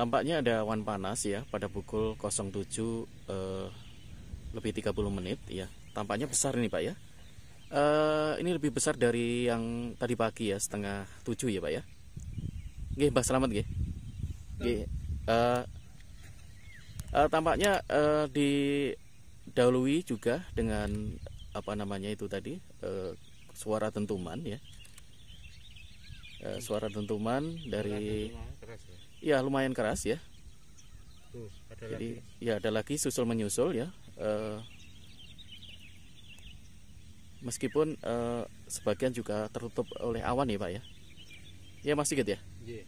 Tampaknya ada awan panas ya pada pukul 07 eh, lebih 30 menit ya. Tampaknya besar ini Pak ya. Eh, ini lebih besar dari yang tadi pagi ya setengah 7 ya Pak ya. Oke mbak selamat ya. Nggih. Eh, eh, tampaknya eh, didahului juga dengan apa namanya itu tadi eh, suara tentuman ya. Eh, suara tentuman dari ya ya lumayan keras ya Tuh, ada jadi lagi. ya ada lagi susul menyusul ya uh, meskipun uh, sebagian juga tertutup oleh awan ya pak ya ya masih gitu ya yeah.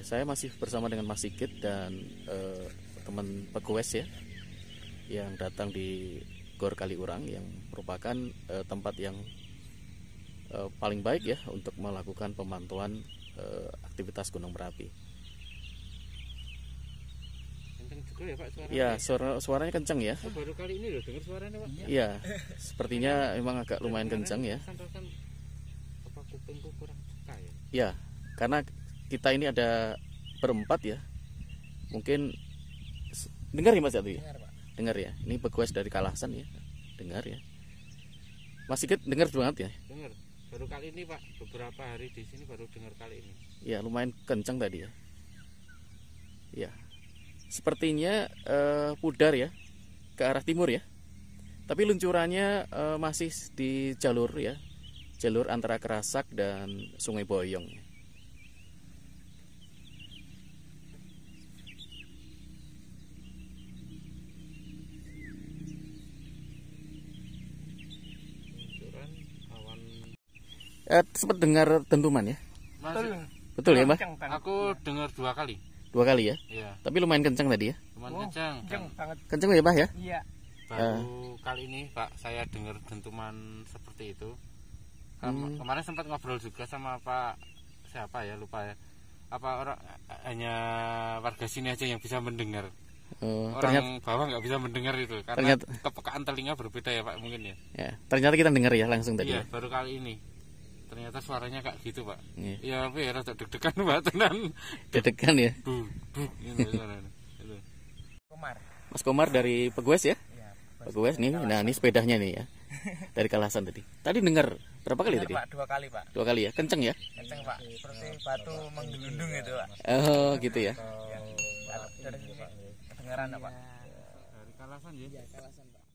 ya saya masih bersama dengan Mas Sigit dan uh, teman Pegawes ya yang datang di Gor Kaliurang yang merupakan uh, tempat yang uh, paling baik ya untuk melakukan pemantauan Eh, aktivitas Gunung Merapi. Kenceng juga ya Pak suaranya? Ya, suara, suaranya kenceng ya. Oh, baru kali ini loh dengar suaranya Pak. Iya, sepertinya memang agak lumayan kenceng ya. apa kupingku kurang suka ya? Iya, karena kita ini ada berempat ya. Mungkin dengar ya Mas Jatuh ya? Dengar, Pak. Dengar ya. Ini request dari kalasan ya. Dengar ya. Mas Sigit dengar banget ya? Dengar. Baru kali ini Pak, beberapa hari di sini baru dengar kali ini. Ya lumayan kencang tadi ya. Ya, sepertinya uh, pudar ya ke arah timur ya. Tapi luncurannya uh, masih di jalur ya, jalur antara Kerasak dan Sungai Boyong. Ya. eh, sempat dengar dentuman ya? Masih. Betul ya, Mbak? Aku dengar dua kali. Dua kali ya? Iya. Tapi lumayan kencang tadi ya? Lumayan oh, kencang. Kencang banget. Kencang ya, pak ya? Iya. Baru uh. kali ini, Pak, saya dengar dentuman seperti itu. Hmm. Kemarin sempat ngobrol juga sama Pak siapa ya, lupa ya. Apa orang hanya warga sini aja yang bisa mendengar? Uh, orang ternyata, bawah nggak bisa mendengar itu karena ternyata, kepekaan telinga berbeda ya Pak mungkin ya. ya ternyata kita dengar ya langsung tadi. Iya, ya. baru kali ini ternyata suaranya kayak gitu pak iya ya tapi ya rada deg-degan pak tenan deg-degan ya Komar Mas Komar dari Pegues ya, ya Pegues nih nah ini sepedanya nih ya dari kalasan tadi tadi dengar berapa kali tadi dua kali pak dua kali ya kenceng ya kenceng pak seperti batu menggelundung itu pak oh gitu ya, iya. dari pak dari kalasan ya, iya kalasan pak